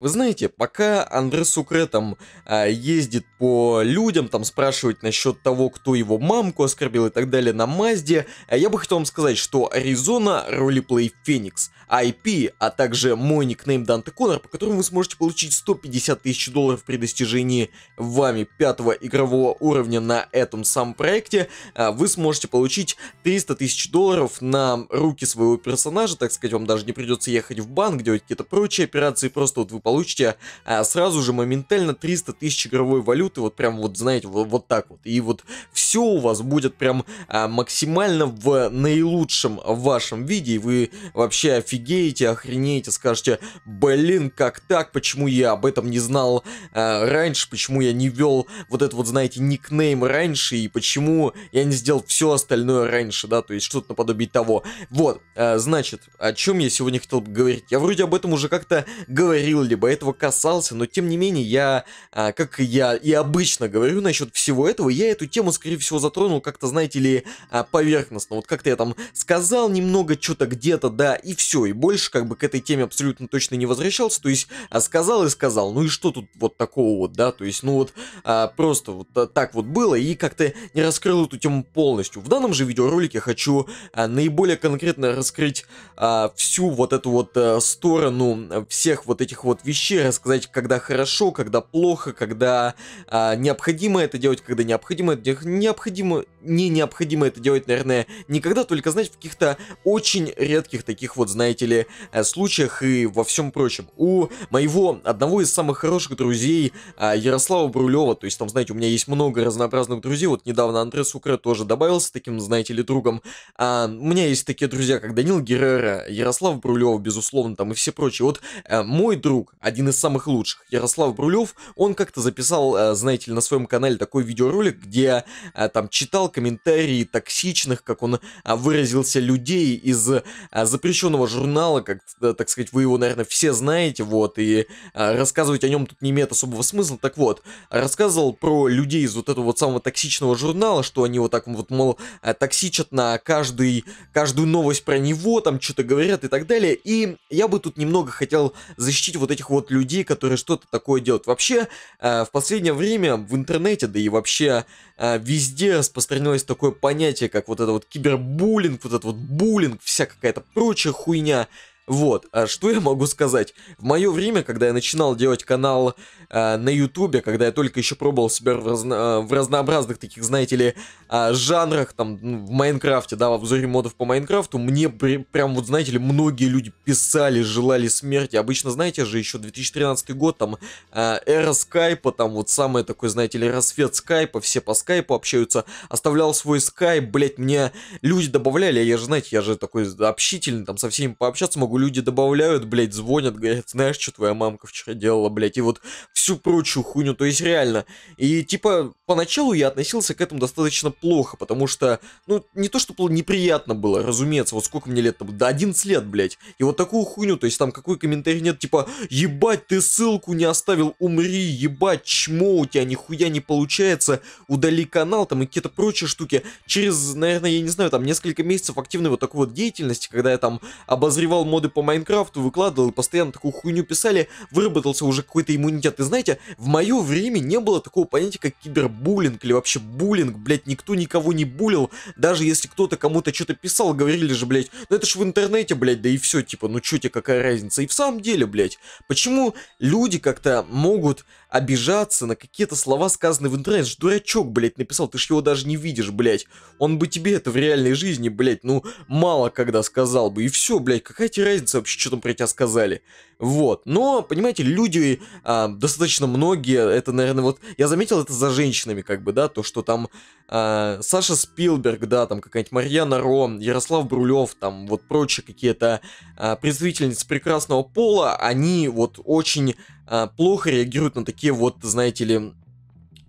Вы знаете, пока Андре Сукретом а, ездит по людям, там спрашивать насчет того, кто его мамку оскорбил и так далее на Мазде, а я бы хотел вам сказать, что Аризона, Ролиплей Феникс, IP, а также мой никнейм Данте Коннор, по которому вы сможете получить 150 тысяч долларов при достижении вами пятого игрового уровня на этом самом проекте, а, вы сможете получить 300 тысяч долларов на руки своего персонажа, так сказать, вам даже не придется ехать в банк, делать какие-то прочие операции, просто вот вы получите а, сразу же моментально 300 тысяч игровой валюты, вот прям вот, знаете, вот, вот так вот. И вот все у вас будет прям а, максимально в наилучшем вашем виде, и вы вообще офигеете, охренеете, скажете, блин, как так, почему я об этом не знал а, раньше, почему я не вел вот этот вот, знаете, никнейм раньше, и почему я не сделал все остальное раньше, да, то есть что-то наподобие того. Вот, а, значит, о чем я сегодня хотел бы говорить? Я вроде об этом уже как-то говорил, либо кто этого касался, но тем не менее я, а, как я и обычно говорю насчет всего этого, я эту тему, скорее всего, затронул как-то, знаете ли, а, поверхностно. Вот как-то я там сказал немного, что-то где-то, да, и все, и больше как бы к этой теме абсолютно точно не возвращался, то есть а, сказал и сказал, ну и что тут вот такого вот, да, то есть, ну вот а, просто вот а, так вот было, и как-то не раскрыл эту тему полностью. В данном же видеоролике хочу а, наиболее конкретно раскрыть а, всю вот эту вот а, сторону всех вот этих вот вещей, рассказать, когда хорошо, когда плохо, когда а, необходимо это делать, когда необходимо это делать, необходимо не необходимо это делать, наверное, никогда, только, знаете, в каких-то очень редких таких вот, знаете ли, э, случаях и во всем прочем. У моего одного из самых хороших друзей а, Ярослава Брулева, то есть там, знаете, у меня есть много разнообразных друзей, вот недавно Андре Сукре тоже добавился таким, знаете ли, другом. А, у меня есть такие друзья, как Данил Геррера, Ярослав Брулев, безусловно, там и все прочие. Вот э, мой друг, один из самых лучших, Ярослав Брулев, он как-то записал, э, знаете ли, на своем канале такой видеоролик, где там читал комментарии токсичных, как он а, выразился, людей из а, запрещенного журнала, как, так сказать, вы его, наверное, все знаете, вот, и а, рассказывать о нем тут не имеет особого смысла. Так вот, рассказывал про людей из вот этого вот самого токсичного журнала, что они вот так вот, мол, токсичат на каждый, каждую новость про него, там что-то говорят и так далее. И я бы тут немного хотел защитить вот этих вот людей, которые что-то такое делают. Вообще, в последнее время в интернете, да и вообще везде распространяются распространилось такое понятие, как вот это вот кибербуллинг, вот этот вот буллинг, вся какая-то прочая хуйня. Вот, а что я могу сказать? В мое время, когда я начинал делать канал э, на ютубе, когда я только еще пробовал себя в, разно, э, в разнообразных таких, знаете ли, э, жанрах, там, ну, в Майнкрафте, да, в обзоре модов по Майнкрафту, мне при, прям, вот, знаете ли, многие люди писали, желали смерти. Обычно, знаете же, еще 2013 год, там, э, эра скайпа, там, вот, самое такой, знаете ли, рассвет скайпа, все по скайпу общаются, оставлял свой скайп, блять, мне люди добавляли, я же, знаете, я же такой общительный, там, со всеми пообщаться могу, люди добавляют, блядь, звонят, говорят, знаешь, что твоя мамка вчера делала, блядь, и вот всю прочую хуйню, то есть реально. И типа поначалу я относился к этому достаточно плохо, потому что, ну, не то, что неприятно было, разумеется, вот сколько мне лет там, да 11 лет, блядь, и вот такую хуйню, то есть там какой комментарий нет, типа, ебать, ты ссылку не оставил, умри, ебать, чмо, у тебя нихуя не получается, удали канал, там, и какие-то прочие штуки. Через, наверное, я не знаю, там, несколько месяцев активной вот такой вот деятельности, когда я там обозревал моды годы по Майнкрафту выкладывал и постоянно такую хуйню писали, выработался уже какой-то иммунитет. И знаете, в мое время не было такого понятия, как кибербуллинг или вообще буллинг, Блять, никто никого не булил, даже если кто-то кому-то что-то писал, говорили же, блять, ну это ж в интернете, блять, да и все, типа, ну чё тебе, какая разница. И в самом деле, блять, почему люди как-то могут обижаться на какие-то слова, сказанные в интернете, что дурачок, блять, написал, ты ж его даже не видишь, блять. он бы тебе это в реальной жизни, блять, ну, мало когда сказал бы, и все, блять, какая тебе разница, разница вообще, что там про тебя сказали. Вот. Но, понимаете, люди, а, достаточно многие, это, наверное, вот, я заметил это за женщинами, как бы, да, то, что там а, Саша Спилберг, да, там какая-нибудь Марьяна Ро, Ярослав Брулев, там вот прочие какие-то а, представительницы прекрасного пола, они вот очень а, плохо реагируют на такие вот, знаете ли,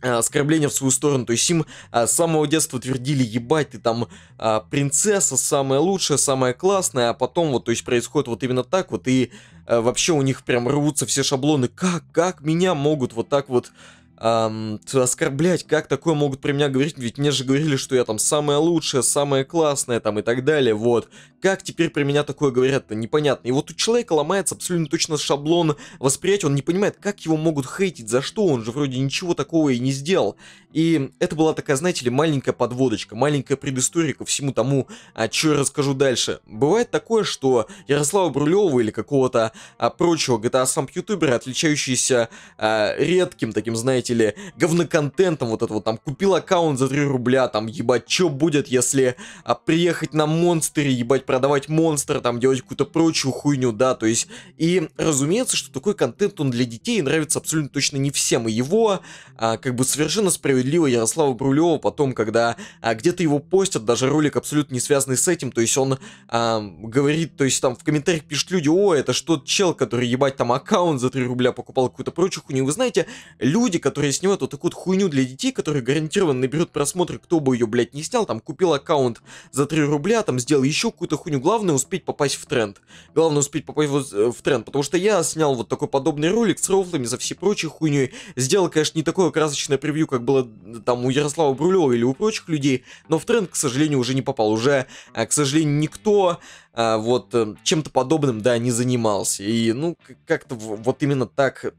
Э, оскорбления в свою сторону. То есть им а, с самого детства твердили, ебать, ты там а, принцесса, самая лучшая, самая классная, а потом вот, то есть происходит вот именно так вот, и а, вообще у них прям рвутся все шаблоны, как, как меня могут вот так вот эм, оскорблять, как такое могут про меня говорить, ведь мне же говорили, что я там самое лучшее самое классное там и так далее, вот. Как теперь про меня такое говорят-то, непонятно. И вот у человека ломается абсолютно точно шаблон восприятия, он не понимает, как его могут хейтить, за что, он же вроде ничего такого и не сделал. И это была такая, знаете ли, маленькая подводочка, маленькая предыстория ко всему тому, о а, чем я расскажу дальше. Бывает такое, что Ярослава Брулева или какого-то а, прочего GTA а сам ютубера, отличающийся а, редким таким, знаете, пользователи говноконтентом, вот это вот там, купил аккаунт за 3 рубля, там, ебать, что будет, если а, приехать на монстры ебать, продавать монстр, там, делать какую-то прочую хуйню, да, то есть, и разумеется, что такой контент, он для детей нравится абсолютно точно не всем, и его, а, как бы, совершенно справедливо Ярослава Брулева потом, когда а, где-то его постят, даже ролик абсолютно не связанный с этим, то есть он а, говорит, то есть там в комментариях пишут люди, о, это что чел, который, ебать, там аккаунт за 3 рубля покупал какую-то прочую хуйню, вы знаете, люди, которые которые снимают вот такую вот хуйню для детей, которые гарантированно наберут просмотры, кто бы ее, блядь, не снял, там, купил аккаунт за 3 рубля, там, сделал еще какую-то хуйню, главное успеть попасть в тренд, главное успеть попасть в, э, в тренд, потому что я снял вот такой подобный ролик с рофлами, за всей прочей хуйней, сделал, конечно, не такое красочное превью, как было э, там у Ярослава Брулева или у прочих людей, но в тренд, к сожалению, уже не попал, уже, э, к сожалению, никто вот чем-то подобным, да, не занимался, и, ну, как-то вот именно так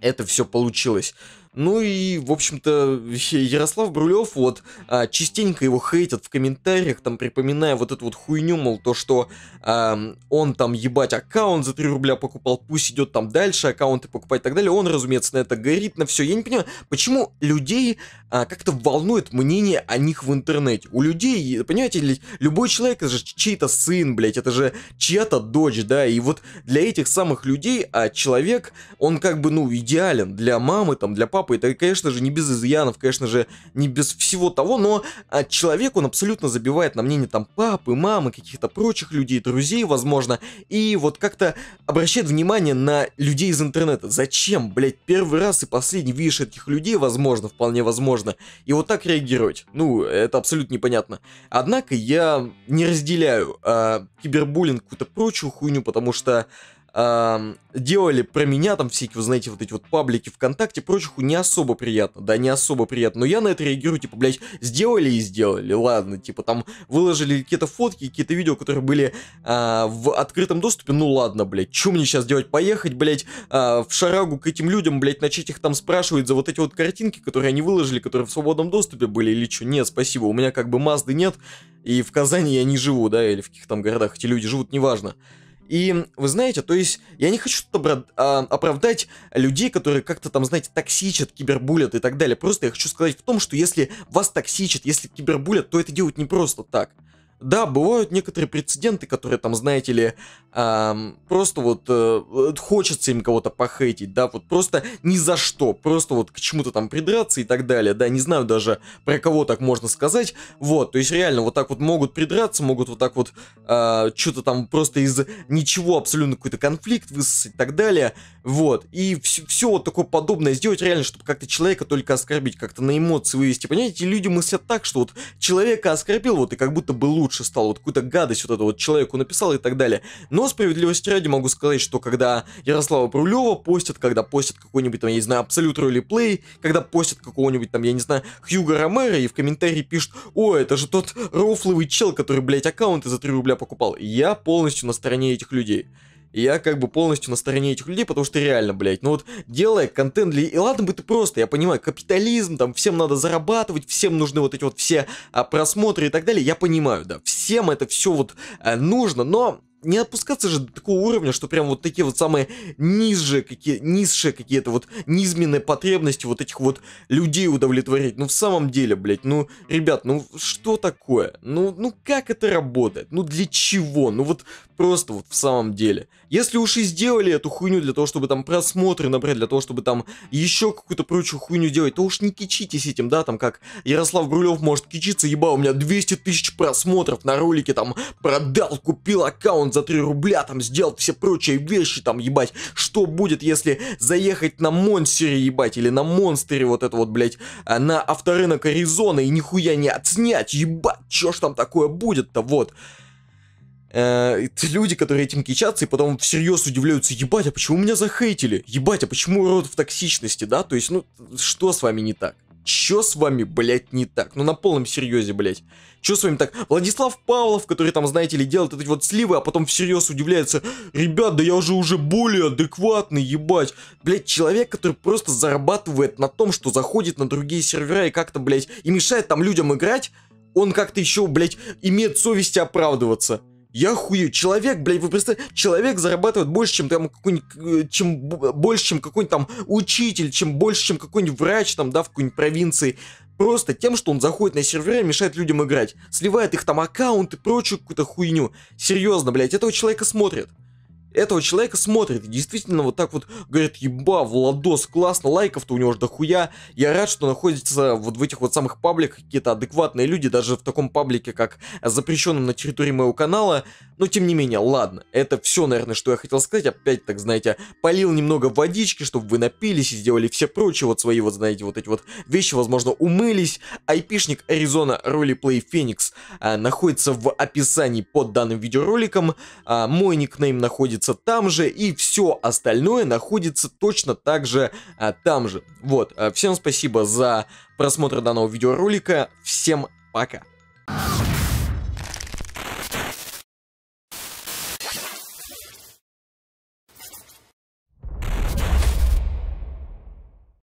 это все получилось. Ну и, в общем-то, Ярослав Брулев, вот, а, частенько его хейтят в комментариях, там, припоминая вот эту вот хуйню, мол, то, что а, он там, ебать, аккаунт за 3 рубля покупал, пусть идет там дальше, аккаунты покупать и так далее. Он, разумеется, на это горит, на все. Я не понимаю, почему людей а, как-то волнует мнение о них в интернете. У людей, понимаете, любой человек, это же чей-то сын, блядь, это же чья-то дочь, да, и вот для этих самых людей а, человек, он как бы, ну, идеален для мамы, там, для папы, папа. Это, конечно же, не без изъянов, конечно же, не без всего того, но а, человек, он абсолютно забивает на мнение там папы, мамы, каких-то прочих людей, друзей, возможно, и вот как-то обращает внимание на людей из интернета. Зачем, блядь, первый раз и последний видишь этих людей, возможно, вполне возможно, и вот так реагировать? Ну, это абсолютно непонятно. Однако я не разделяю э, кибербуллинг, какую-то прочую хуйню, потому что делали про меня там всякие, вы знаете, вот эти вот паблики ВКонтакте, прочих, не особо приятно, да, не особо приятно, но я на это реагирую, типа, блядь, сделали и сделали, ладно, типа, там выложили какие-то фотки, какие-то видео, которые были э, в открытом доступе, ну ладно, блядь, что мне сейчас делать, поехать, блядь, э, в шарагу к этим людям, блядь, начать их там спрашивать за вот эти вот картинки, которые они выложили, которые в свободном доступе были или что, нет, спасибо, у меня как бы Мазды нет, и в Казани я не живу, да, или в каких там городах эти люди живут, неважно. важно. И вы знаете, то есть я не хочу чтобы, а, оправдать людей, которые как-то там, знаете, токсичат, кибербулят и так далее. Просто я хочу сказать в том, что если вас токсичат, если кибербулят, то это делают не просто так. Да, бывают некоторые прецеденты, которые там, знаете ли, эм, просто вот э, хочется им кого-то похейтить, да, вот просто ни за что, просто вот к чему-то там придраться и так далее, да, не знаю даже про кого так можно сказать, вот, то есть реально вот так вот могут придраться, могут вот так вот э, а, что-то там просто из ничего абсолютно какой-то конфликт высосать и так далее, вот, и все, вот такое подобное сделать реально, чтобы как-то человека только оскорбить, как-то на эмоции вывести, понимаете, люди мыслят так, что вот человека оскорбил, вот и как будто был лучше лучше стало, вот какую-то гадость вот это вот человеку написал и так далее. Но справедливости ради могу сказать, что когда Ярослава Брулева постят, когда постят какой-нибудь там, я не знаю, Абсолют Роли когда постят какого-нибудь там, я не знаю, Хьюга Ромеро и в комментарии пишут, о, это же тот рофловый чел, который, блядь, аккаунты за 3 рубля покупал. Я полностью на стороне этих людей. И я как бы полностью на стороне этих людей, потому что реально, блядь, ну вот делая контент для... И ладно бы ты просто, я понимаю, капитализм, там, всем надо зарабатывать, всем нужны вот эти вот все а, просмотры и так далее, я понимаю, да, всем это все вот а, нужно, но не опускаться же до такого уровня, что прям вот такие вот самые ниже, какие, низшие какие-то вот низменные потребности вот этих вот людей удовлетворить. Ну в самом деле, блядь, ну, ребят, ну что такое? Ну, ну как это работает? Ну для чего? Ну вот просто вот в самом деле. Если уж и сделали эту хуйню для того, чтобы там просмотры набрать, для того, чтобы там еще какую-то прочую хуйню делать, то уж не кичитесь этим, да, там как Ярослав Брулев может кичиться, еба, у меня 200 тысяч просмотров на ролике, там, продал, купил аккаунт, за 3 рубля, там, сделать все прочие вещи, там, ебать. Что будет, если заехать на Монстере, ебать, или на Монстере вот это вот, блять э, на авторынок Аризона и нихуя не отснять, ебать, чё ж там такое будет-то, вот. Э, люди, которые этим кичатся и потом всерьез удивляются, ебать, а почему меня захейтили? Ебать, а почему род в токсичности, да? То есть, ну, что с вами не так? Чё с вами, блядь, не так? Ну на полном серьезе, блядь. Чё с вами так? Владислав Павлов, который там, знаете ли, делает эти вот сливы, а потом всерьез удивляется. Ребят, да я уже уже более адекватный, ебать. Блядь, человек, который просто зарабатывает на том, что заходит на другие сервера и как-то, блядь, и мешает там людям играть, он как-то еще, блядь, имеет совести оправдываться. Я хую, человек, блядь, вы представляете, человек зарабатывает больше, чем там какой-нибудь, э, чем больше, чем какой-нибудь там учитель, чем больше, чем какой-нибудь врач там, да, в какой-нибудь провинции. Просто тем, что он заходит на сервера и мешает людям играть. Сливает их там аккаунт и прочую какую-то хуйню. Серьезно, блядь, этого человека смотрят этого человека смотрит и действительно вот так вот говорит, еба, Владос, классно, лайков-то у него же дохуя. Я рад, что находится вот в этих вот самых пабликах какие-то адекватные люди, даже в таком паблике, как запрещенном на территории моего канала. Но тем не менее, ладно, это все, наверное, что я хотел сказать. Опять, так знаете, полил немного водички, чтобы вы напились и сделали все прочие вот свои вот, знаете, вот эти вот вещи, возможно, умылись. Айпишник Аризона Ролиплей Феникс находится в описании под данным видеороликом. А, мой никнейм находится находится там же, и все остальное находится точно так же а, там же. Вот, э, всем спасибо за просмотр данного видеоролика, всем пока.